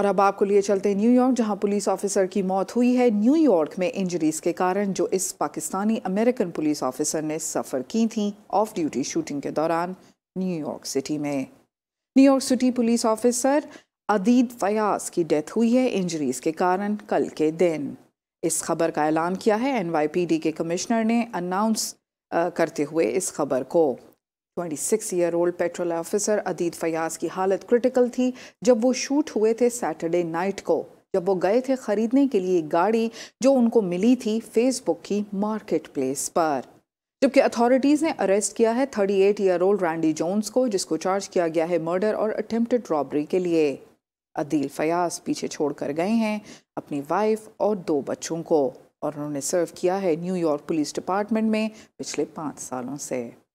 और अब आपको लिए चलते हैं न्यूयॉर्क जहां पुलिस ऑफिसर की मौत हुई है न्यूयॉर्क में इंजरीज के कारण जो इस पाकिस्तानी अमेरिकन पुलिस ऑफिसर ने सफ़र की थी ऑफ ड्यूटी शूटिंग के दौरान न्यूयॉर्क सिटी में New York city police officer Adeed Fayaz की डेथ हुई है इंजरीज के कारण कल के दिन इस खबर का ऐलान किया है एन के कमिश्नर ने अनाउंस करते हुए इस खबर को 26 year old patrol officer Adeed Fayaz की हालत क्रिटिकल थी जब वो शूट हुए थे सैटरडे नाइट को जब वो गए थे खरीदने के लिए गाड़ी जो उनको मिली थी फेसबुक की मार्केट प्लेस पर जबकि अथॉरिटीज़ ने अरेस्ट किया है 38 ईयर ओल्ड रैंडी जोन्स को जिसको चार्ज किया गया है मर्डर और अटेम्प्टेड रॉबरी के लिए अदील फयाज पीछे छोड़कर गए हैं अपनी वाइफ और दो बच्चों को और उन्होंने सर्व किया है न्यूयॉर्क पुलिस डिपार्टमेंट में पिछले पाँच सालों से